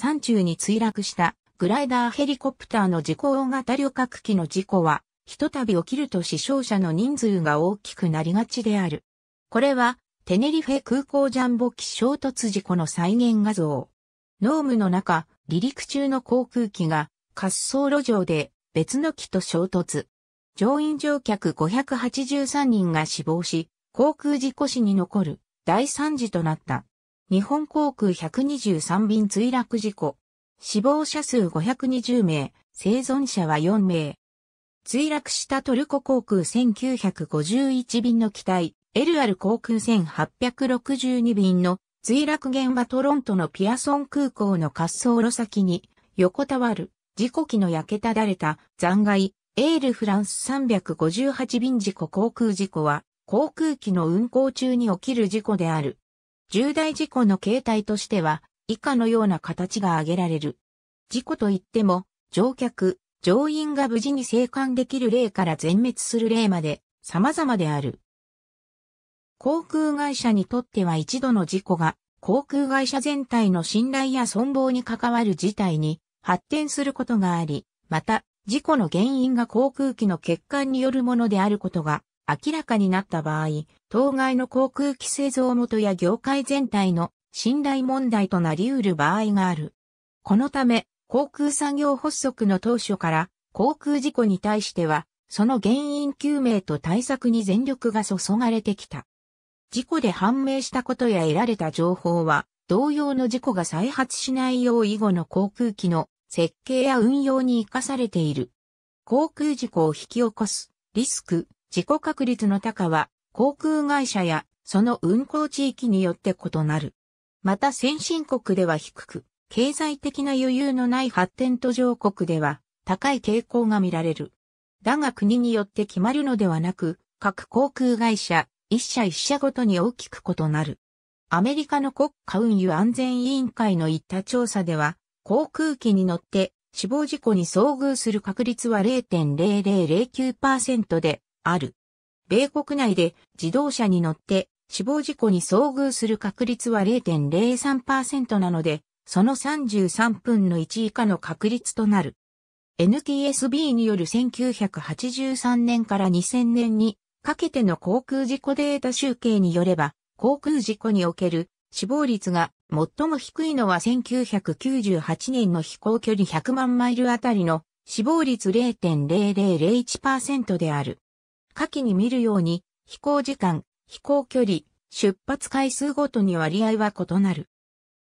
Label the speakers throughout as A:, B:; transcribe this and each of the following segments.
A: 山中に墜落したグライダーヘリコプターの事故大型旅客機の事故は、ひとたび起きると死傷者の人数が大きくなりがちである。これは、テネリフェ空港ジャンボ機衝突事故の再現画像。ノームの中、離陸中の航空機が滑走路上で別の機と衝突。乗員乗客583人が死亡し、航空事故死に残る大惨事となった。日本航空123便墜落事故。死亡者数520名、生存者は4名。墜落したトルコ航空1951便の機体、エルアル航空1862便の墜落現場トロントのピアソン空港の滑走路先に横たわる事故機の焼けただれた残骸エールフランス358便事故航空事故は航空機の運航中に起きる事故である。重大事故の形態としては、以下のような形が挙げられる。事故といっても、乗客、乗員が無事に生還できる例から全滅する例まで、様々である。航空会社にとっては一度の事故が、航空会社全体の信頼や存亡に関わる事態に発展することがあり、また、事故の原因が航空機の欠陥によるものであることが明らかになった場合、当該の航空機製造元や業界全体の信頼問題となり得る場合がある。このため、航空産業発足の当初から、航空事故に対しては、その原因究明と対策に全力が注がれてきた。事故で判明したことや得られた情報は、同様の事故が再発しないよう以後の航空機の設計や運用に活かされている。航空事故を引き起こすリスク、事故確率の高は航空会社やその運航地域によって異なる。また先進国では低く、経済的な余裕のない発展途上国では高い傾向が見られる。だが国によって決まるのではなく、各航空会社、一社一社ごとに大きく異なる。アメリカの国家運輸安全委員会の行った調査では、航空機に乗って死亡事故に遭遇する確率は0.0009%で、ある。米国内で自動車に乗って死亡事故に遭遇する確率は0.03%なので、その33分の1以下の確率となる。NTSB による1983年から2000年にかけての航空事故データ集計によれば、航空事故における死亡率が最も低いのは1998年の飛行距離100万マイルあたりの死亡率0.0001%である。下記に見るように、飛行時間、飛行距離、出発回数ごとに割合は異なる。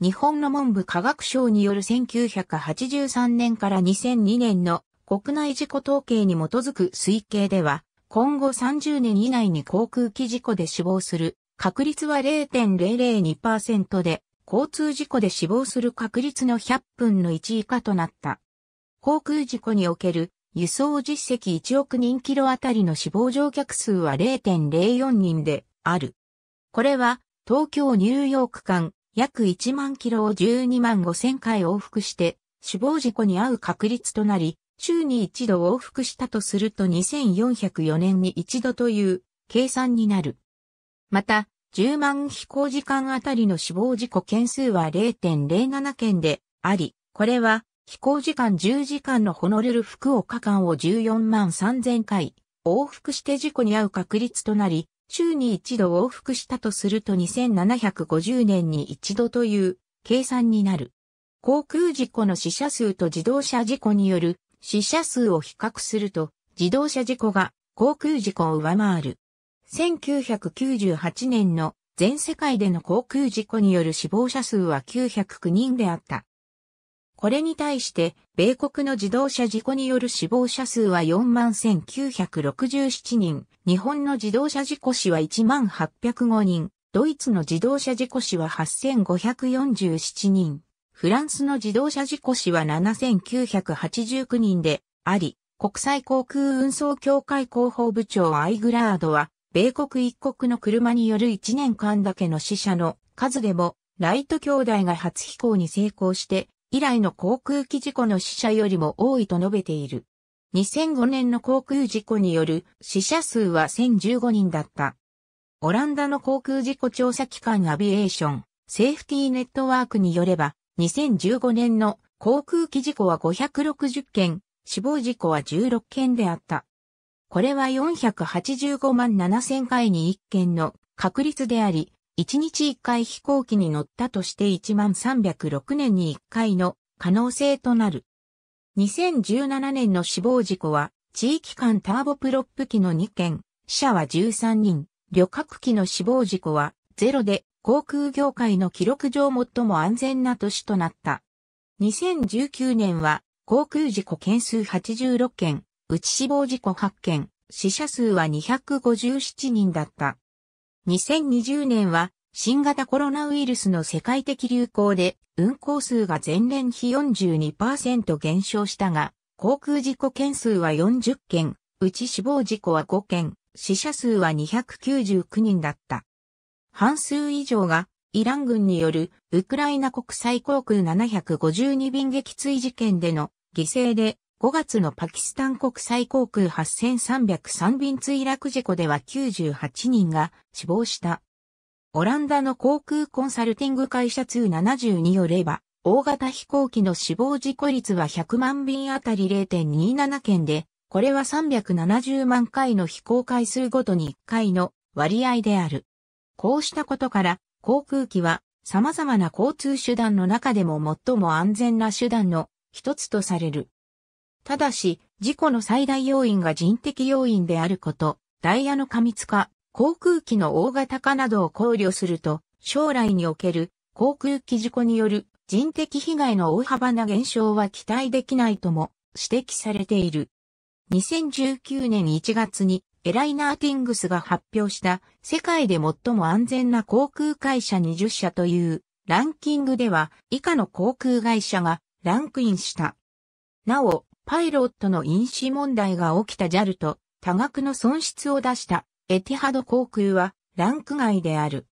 A: 日本の文部科学省による1983年から2002年の国内事故統計に基づく推計では、今後30年以内に航空機事故で死亡する確率は0.002%で、交通事故で死亡する確率の100分の1以下となった。航空事故における輸送実績1億人キロあたりの死亡乗客数は0.04人である。これは東京ニューヨーク間約1万キロを12万5千回往復して死亡事故に遭う確率となり、週に一度往復したとすると2404年に一度という計算になる。また、10万飛行時間あたりの死亡事故件数は0.07件であり、これは飛行時間10時間のホノルル福岡間を14万3000回、往復して事故に遭う確率となり、週に一度往復したとすると2750年に一度という計算になる。航空事故の死者数と自動車事故による死者数を比較すると、自動車事故が航空事故を上回る。1998年の全世界での航空事故による死亡者数は909人であった。これに対して、米国の自動車事故による死亡者数は41,967人、日本の自動車事故死は1805人、ドイツの自動車事故死は8547人、フランスの自動車事故死は7989人であり、国際航空運送協会広報部長アイグラードは、米国一国の車による1年間だけの死者の数でも、ライト兄弟が初飛行に成功して、以来の航空機事故の死者よりも多いと述べている。2005年の航空事故による死者数は1015人だった。オランダの航空事故調査機関アビエーション、セーフティーネットワークによれば、2015年の航空機事故は560件、死亡事故は16件であった。これは485万7000回に1件の確率であり、1日1回飛行機に乗ったとして1306年に1回の可能性となる。2017年の死亡事故は、地域間ターボプロップ機の2件、死者は13人、旅客機の死亡事故は0で、航空業界の記録上最も安全な年となった。2019年は、航空事故件数86件、うち死亡事故8件、死者数は257人だった。2020年は新型コロナウイルスの世界的流行で運行数が前年比42%減少したが、航空事故件数は40件、うち死亡事故は5件、死者数は299人だった。半数以上がイラン軍によるウクライナ国際航空752便撃墜事件での犠牲で5月のパキスタン国際航空8303便墜落事故では98人が死亡した。オランダの航空コンサルティング会社通70によれば、大型飛行機の死亡事故率は100万便あたり0.27件で、これは370万回の飛行回数ごとに1回の割合である。こうしたことから、航空機は様々な交通手段の中でも最も安全な手段の一つとされる。ただし、事故の最大要因が人的要因であること、ダイヤの過密化、航空機の大型化などを考慮すると、将来における航空機事故による人的被害の大幅な減少は期待できないとも指摘されている。2019年1月にエライナーティングスが発表した世界で最も安全な航空会社20社というランキングでは以下の航空会社がランクインした。なお、パイロットの飲酒問題が起きた JAL と多額の損失を出したエティハド航空はランク外である。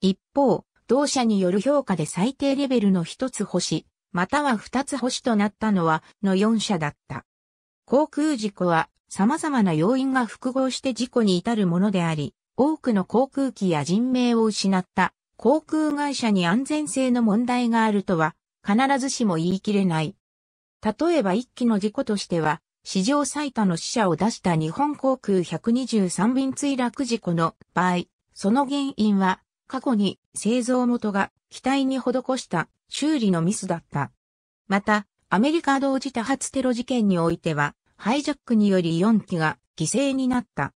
A: 一方、同社による評価で最低レベルの一つ星、または二つ星となったのは、の4社だった。航空事故は様々な要因が複合して事故に至るものであり、多くの航空機や人命を失った航空会社に安全性の問題があるとは必ずしも言い切れない。例えば一機の事故としては、史上最多の死者を出した日本航空123便墜落事故の場合、その原因は、過去に製造元が機体に施した修理のミスだった。また、アメリカ同時多発テロ事件においては、ハイジャックにより4機が犠牲になった。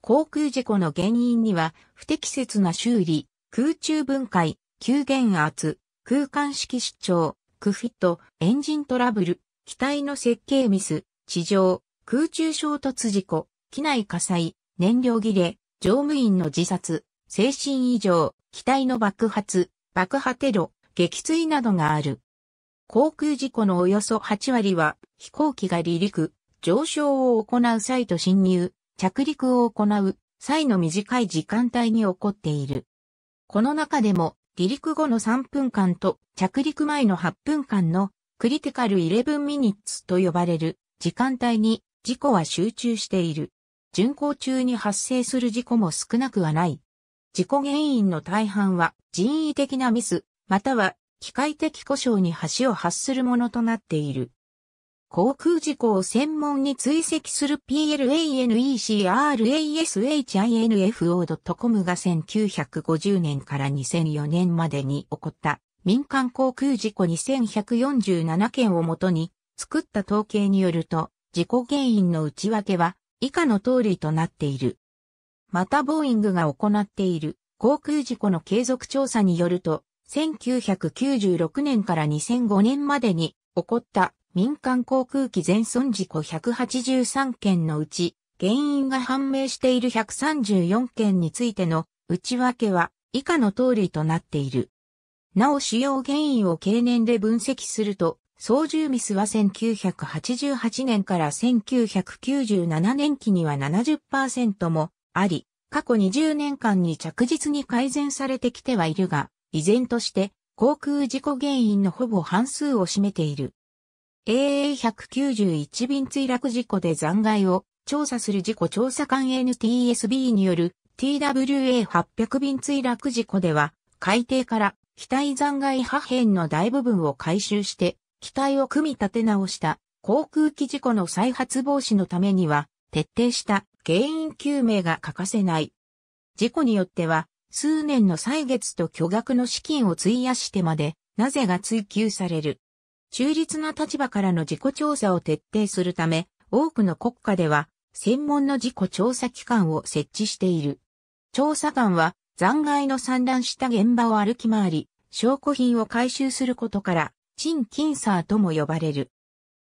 A: 航空事故の原因には、不適切な修理、空中分解、急減圧、空間式出張、クフィット、エンジントラブル、機体の設計ミス、地上、空中衝突事故、機内火災、燃料切れ、乗務員の自殺、精神異常、機体の爆発、爆破テロ、撃墜などがある。航空事故のおよそ8割は飛行機が離陸、上昇を行う際と侵入、着陸を行う際の短い時間帯に起こっている。この中でも離陸後の3分間と着陸前の8分間のクリティカル11ミニッツと呼ばれる時間帯に事故は集中している。巡航中に発生する事故も少なくはない。事故原因の大半は人為的なミス、または機械的故障に橋を発するものとなっている。航空事故を専門に追跡する PLANECRASHINFO.com が1950年から2004年までに起こった民間航空事故2147件をもとに作った統計によると事故原因の内訳は以下の通りとなっている。またボーイングが行っている航空事故の継続調査によると1996年から2005年までに起こった民間航空機全損事故183件のうち、原因が判明している134件についての内訳は以下の通りとなっている。なお主要原因を経年で分析すると、操縦ミスは1988年から1997年期には70%もあり、過去20年間に着実に改善されてきてはいるが、依然として航空事故原因のほぼ半数を占めている。AA191 便墜落事故で残骸を調査する事故調査官 NTSB による TWA800 便墜落事故では海底から機体残骸破片の大部分を回収して機体を組み立て直した航空機事故の再発防止のためには徹底した原因究明が欠かせない。事故によっては数年の歳月と巨額の資金を費やしてまでなぜが追求される。中立な立場からの自己調査を徹底するため、多くの国家では、専門の自己調査機関を設置している。調査官は、残骸の散乱した現場を歩き回り、証拠品を回収することから、チン・キンサーとも呼ばれる。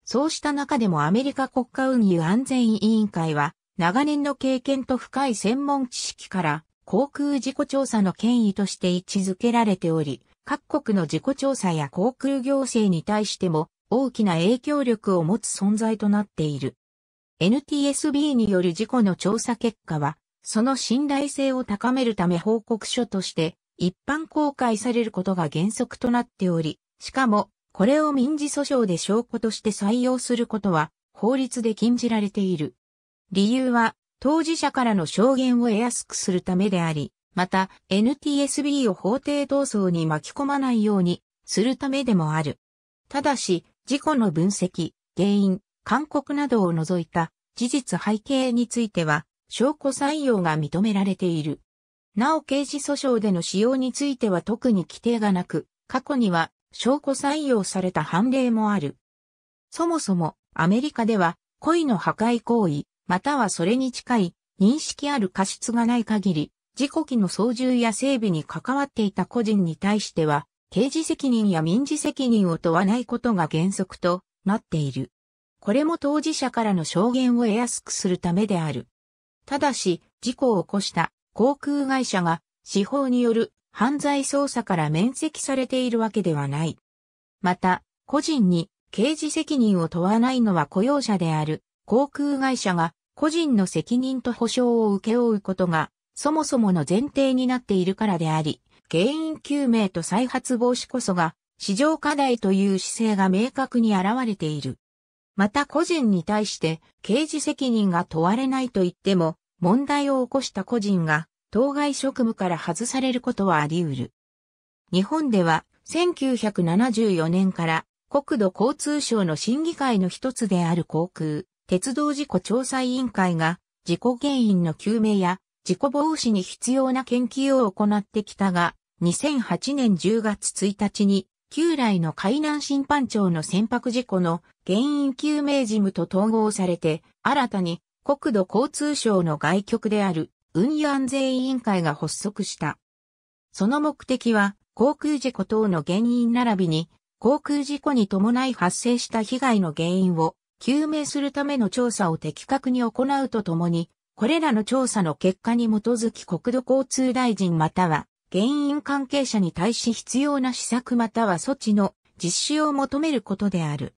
A: そうした中でもアメリカ国家運輸安全委員会は、長年の経験と深い専門知識から、航空事故調査の権威として位置づけられており、各国の自己調査や航空行政に対しても大きな影響力を持つ存在となっている。NTSB による事故の調査結果は、その信頼性を高めるため報告書として一般公開されることが原則となっており、しかもこれを民事訴訟で証拠として採用することは法律で禁じられている。理由は当事者からの証言を得やすくするためであり、また、NTSB を法廷闘争に巻き込まないようにするためでもある。ただし、事故の分析、原因、勧告などを除いた事実背景については、証拠採用が認められている。なお刑事訴訟での使用については特に規定がなく、過去には証拠採用された判例もある。そもそもアメリカでは故意の破壊行為、またはそれに近い認識ある過失がない限り、事故機の操縦や整備に関わっていた個人に対しては、刑事責任や民事責任を問わないことが原則となっている。これも当事者からの証言を得やすくするためである。ただし、事故を起こした航空会社が司法による犯罪捜査から免責されているわけではない。また、個人に刑事責任を問わないのは雇用者である航空会社が個人の責任と保障を請け負うことがそもそもの前提になっているからであり、原因究明と再発防止こそが市場課題という姿勢が明確に現れている。また個人に対して刑事責任が問われないと言っても、問題を起こした個人が当該職務から外されることはあり得る。日本では1974年から国土交通省の審議会の一つである航空、鉄道事故調査委員会が事故原因の究明や事故防止に必要な研究を行ってきたが、2008年10月1日に、旧来の海南審判庁の船舶事故の原因究明事務と統合されて、新たに国土交通省の外局である運輸安全委員会が発足した。その目的は、航空事故等の原因並びに、航空事故に伴い発生した被害の原因を究明するための調査を的確に行うとともに、これらの調査の結果に基づき国土交通大臣または原因関係者に対し必要な施策または措置の実施を求めることである。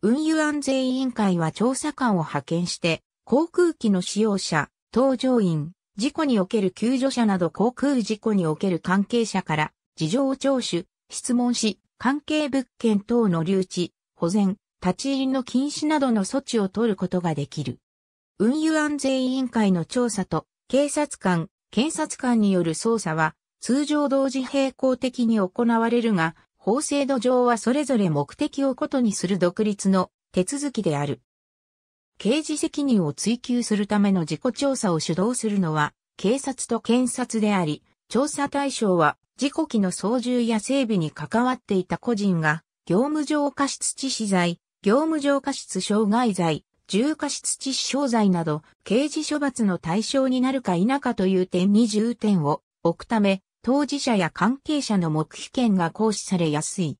A: 運輸安全委員会は調査官を派遣して、航空機の使用者、搭乗員、事故における救助者など航空事故における関係者から事情を聴取、質問し、関係物件等の留置、保全、立ち入りの禁止などの措置を取ることができる。運輸安全委員会の調査と、警察官、検察官による捜査は、通常同時並行的に行われるが、法制度上はそれぞれ目的を異にする独立の手続きである。刑事責任を追及するための自己調査を主導するのは、警察と検察であり、調査対象は、事故機の操縦や整備に関わっていた個人が、業務上過失致死罪、業務上過失傷害罪、重過失致死傷罪など、刑事処罰の対象になるか否かという点に重点を置くため、当事者や関係者の黙秘権が行使されやすい。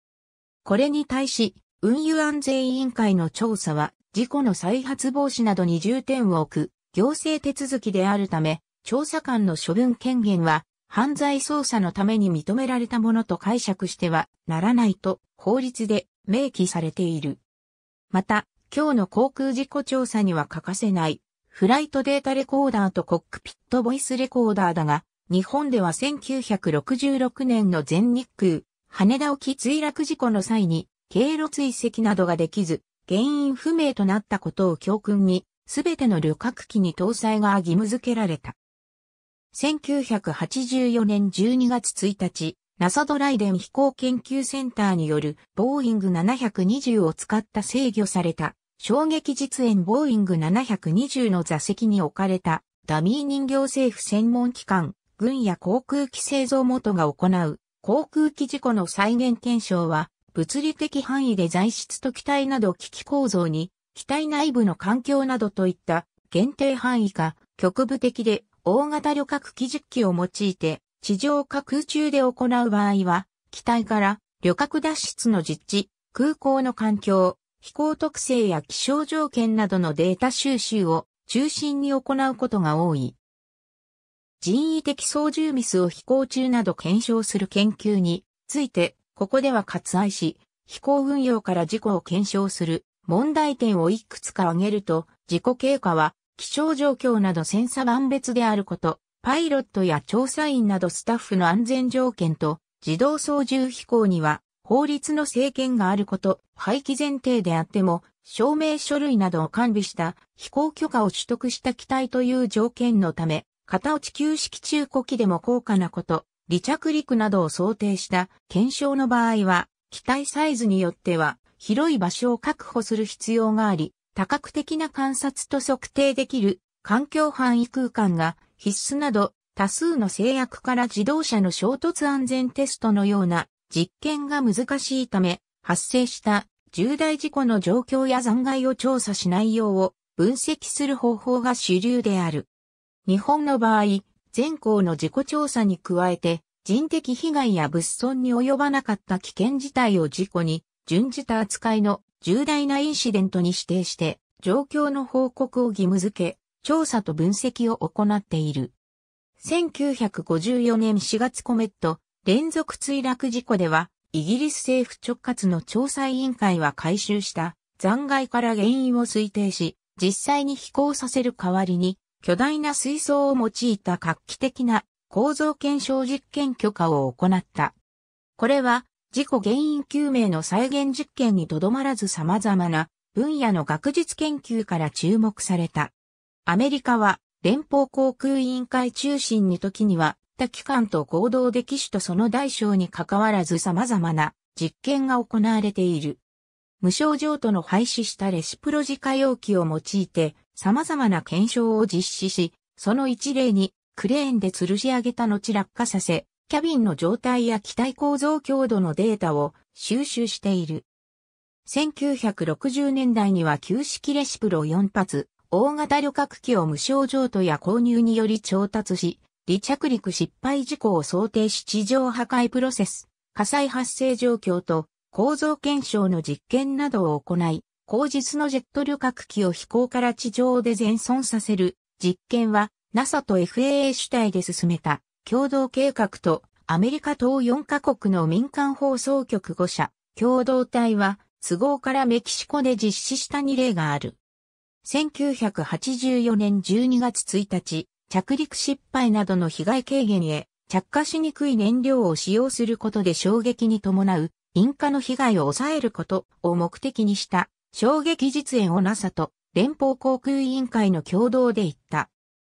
A: これに対し、運輸安全委員会の調査は、事故の再発防止などに重点を置く、行政手続きであるため、調査官の処分権限は、犯罪捜査のために認められたものと解釈してはならないと法律で明記されている。また、今日の航空事故調査には欠かせない、フライトデータレコーダーとコックピットボイスレコーダーだが、日本では1966年の全日空、羽田沖墜落事故の際に、経路追跡などができず、原因不明となったことを教訓に、すべての旅客機に搭載が義務付けられた。1984年12月1日、ナサドライデン飛行研究センターによるボーイング720を使った制御された衝撃実演ボーイング720の座席に置かれたダミー人形政府専門機関、軍や航空機製造元が行う航空機事故の再現検証は物理的範囲で材質と機体など機器構造に機体内部の環境などといった限定範囲か局部的で大型旅客機実機を用いて地上か空中で行う場合は、機体から旅客脱出の実地、空港の環境、飛行特性や気象条件などのデータ収集を中心に行うことが多い。人為的操縦ミスを飛行中など検証する研究について、ここでは割愛し、飛行運用から事故を検証する問題点をいくつか挙げると、事故経過は気象状況などセンサ別であること、パイロットや調査員などスタッフの安全条件と自動操縦飛行には法律の制限があること、廃棄前提であっても、証明書類などを完備した飛行許可を取得した機体という条件のため、片落ち旧式中古機でも高価なこと、離着陸などを想定した検証の場合は、機体サイズによっては広い場所を確保する必要があり、多角的な観察と測定できる環境範囲空間が必須など多数の制約から自動車の衝突安全テストのような実験が難しいため発生した重大事故の状況や残骸を調査しないよう分析する方法が主流である。日本の場合、全校の事故調査に加えて人的被害や物損に及ばなかった危険事態を事故に準じた扱いの重大なインシデントに指定して状況の報告を義務付け、調査と分析を行っている。1954年4月コメット連続墜落事故では、イギリス政府直轄の調査委員会は回収した残骸から原因を推定し、実際に飛行させる代わりに、巨大な水槽を用いた画期的な構造検証実験許可を行った。これは事故原因究明の再現実験にとどまらず様々な分野の学術研究から注目された。アメリカは連邦航空委員会中心に時には他機関と合同で機種とその大小に関わらず様々な実験が行われている。無症状との廃止したレシプロジ家容器を用いて様々な検証を実施し、その一例にクレーンで吊るし上げた後落下させ、キャビンの状態や機体構造強度のデータを収集している。1960年代には旧式レシプロ4発、大型旅客機を無償譲渡や購入により調達し、離着陸失敗事故を想定し地上破壊プロセス、火災発生状況と構造検証の実験などを行い、後日のジェット旅客機を飛行から地上で全損させる実験は NASA と FAA 主体で進めた共同計画とアメリカ等4カ国の民間放送局5社共同体は都合からメキシコで実施した2例がある。1984年12月1日、着陸失敗などの被害軽減へ、着火しにくい燃料を使用することで衝撃に伴う、引火の被害を抑えることを目的にした、衝撃実演を NASA と連邦航空委員会の共同で行った。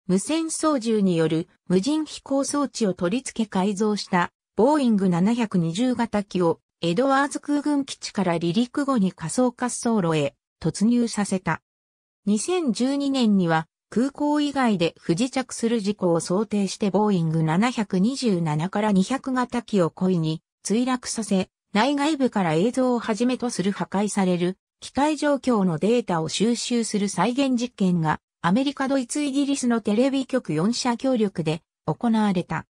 A: 無線操縦による無人飛行装置を取り付け改造したボーイング720型機をエドワーズ空軍基地から離陸後に仮想滑走路へ突入させた。2012年には空港以外で不時着する事故を想定してボーイング727から200型機を故意に墜落させ、内外部から映像をはじめとする破壊される機械状況のデータを収集する再現実験がアメリカドイツイギリスのテレビ局4社協力で行われた。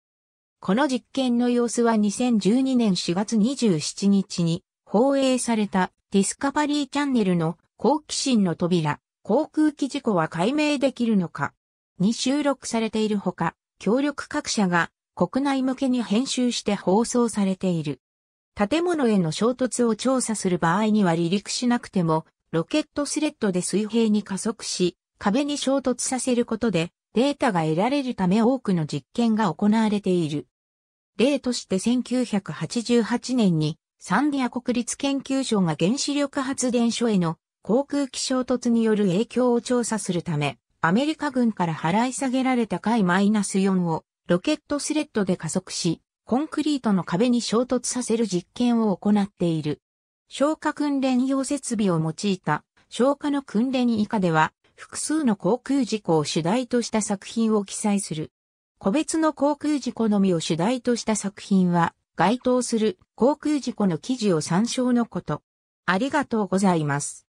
A: この実験の様子は2012年4月27日に放映されたディスカバリーチャンネルの好奇心の扉航空機事故は解明できるのかに収録されているほか、協力各社が国内向けに編集して放送されている。建物への衝突を調査する場合には離陸しなくても、ロケットスレッドで水平に加速し、壁に衝突させることでデータが得られるため多くの実験が行われている。例として1988年にサンディア国立研究所が原子力発電所への航空機衝突による影響を調査するため、アメリカ軍から払い下げられた回マイナス -4 をロケットスレッドで加速し、コンクリートの壁に衝突させる実験を行っている。消火訓練用設備を用いた消火の訓練以下では、複数の航空事故を主題とした作品を記載する。個別の航空事故のみを主題とした作品は、該当する航空事故の記事を参照のこと。ありがとうございます。